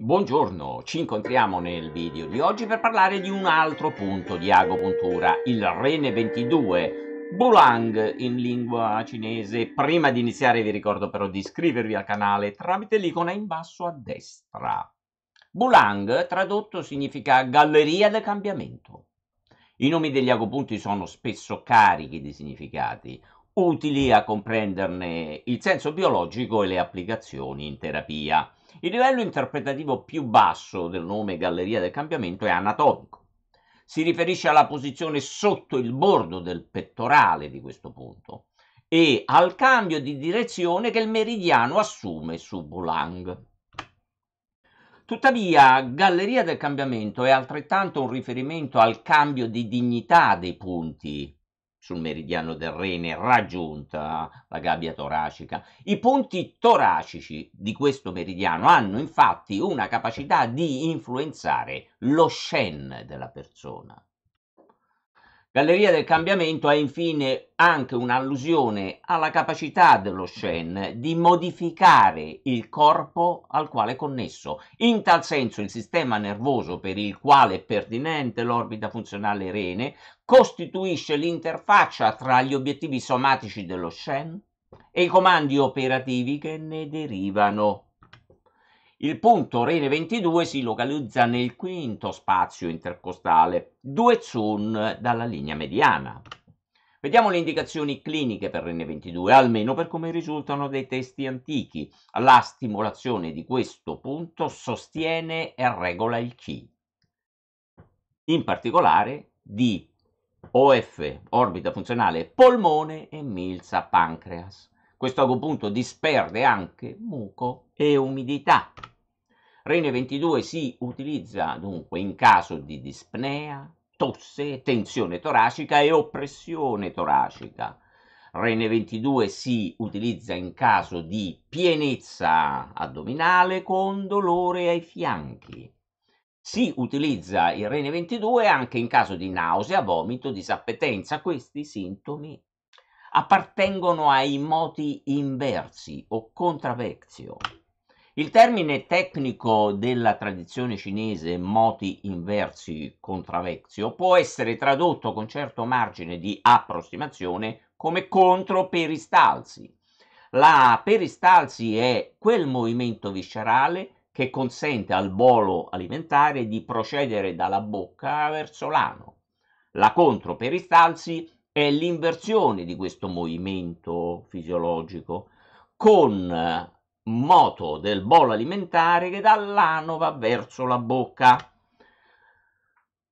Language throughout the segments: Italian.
Buongiorno, ci incontriamo nel video di oggi per parlare di un altro punto di agopuntura, il Rene 22, Bulang in lingua cinese. Prima di iniziare vi ricordo però di iscrivervi al canale tramite l'icona in basso a destra. Bulang tradotto significa galleria del cambiamento. I nomi degli agopunti sono spesso carichi di significati, utili a comprenderne il senso biologico e le applicazioni in terapia. Il livello interpretativo più basso del nome Galleria del Cambiamento è anatomico. Si riferisce alla posizione sotto il bordo del pettorale di questo punto e al cambio di direzione che il meridiano assume su Boulang. Tuttavia, Galleria del Cambiamento è altrettanto un riferimento al cambio di dignità dei punti sul meridiano del rene raggiunta la gabbia toracica. I punti toracici di questo meridiano hanno infatti una capacità di influenzare lo shen della persona. Galleria del cambiamento è infine anche un'allusione alla capacità dello Shen di modificare il corpo al quale è connesso. In tal senso il sistema nervoso per il quale è pertinente l'orbita funzionale rene costituisce l'interfaccia tra gli obiettivi somatici dello Shen e i comandi operativi che ne derivano. Il punto Rene 22 si localizza nel quinto spazio intercostale, due zone dalla linea mediana. Vediamo le indicazioni cliniche per Rene 22, almeno per come risultano dei testi antichi. La stimolazione di questo punto sostiene e regola il chi. In particolare di OF, orbita funzionale polmone e milza pancreas. Questo agopunto disperde anche muco e umidità. Rene 22 si utilizza dunque in caso di dispnea, tosse, tensione toracica e oppressione toracica. Rene 22 si utilizza in caso di pienezza addominale con dolore ai fianchi. Si utilizza il Rene 22 anche in caso di nausea, vomito, disappetenza. Questi sintomi appartengono ai moti inversi o contravezio. Il termine tecnico della tradizione cinese moti inversi contravexio può essere tradotto con certo margine di approssimazione come contro controperistalsi. La peristalsi è quel movimento viscerale che consente al bolo alimentare di procedere dalla bocca verso l'ano. La controperistalsi è l'inversione di questo movimento fisiologico con moto del bolo alimentare che dall'ano va verso la bocca.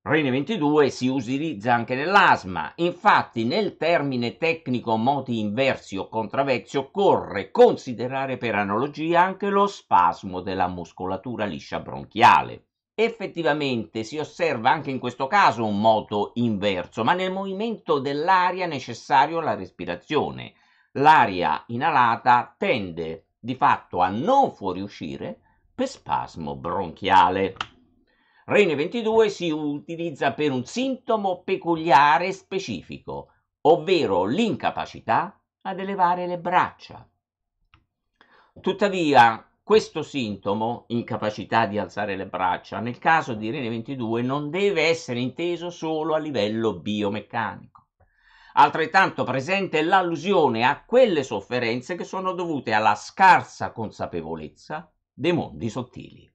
Rene 22 si utilizza anche nell'asma, infatti nel termine tecnico moti inversi o contravexi occorre considerare per analogia anche lo spasmo della muscolatura liscia bronchiale. Effettivamente si osserva anche in questo caso un moto inverso, ma nel movimento dell'aria necessario alla respirazione. L'aria inalata tende di fatto a non fuoriuscire per spasmo bronchiale. Rene 22 si utilizza per un sintomo peculiare specifico, ovvero l'incapacità ad elevare le braccia. Tuttavia, questo sintomo, incapacità di alzare le braccia, nel caso di Rene 22 non deve essere inteso solo a livello biomeccanico altrettanto presente l'allusione a quelle sofferenze che sono dovute alla scarsa consapevolezza dei mondi sottili.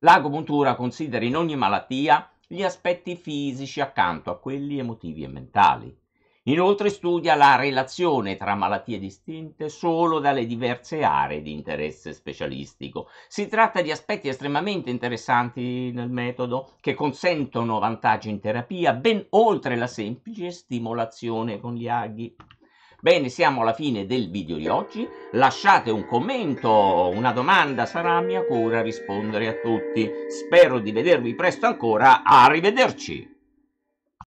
L'agopuntura considera in ogni malattia gli aspetti fisici accanto a quelli emotivi e mentali, Inoltre studia la relazione tra malattie distinte solo dalle diverse aree di interesse specialistico. Si tratta di aspetti estremamente interessanti nel metodo che consentono vantaggi in terapia ben oltre la semplice stimolazione con gli aghi. Bene, siamo alla fine del video di oggi. Lasciate un commento, una domanda, sarà mia cura rispondere a tutti. Spero di vedervi presto ancora. Arrivederci!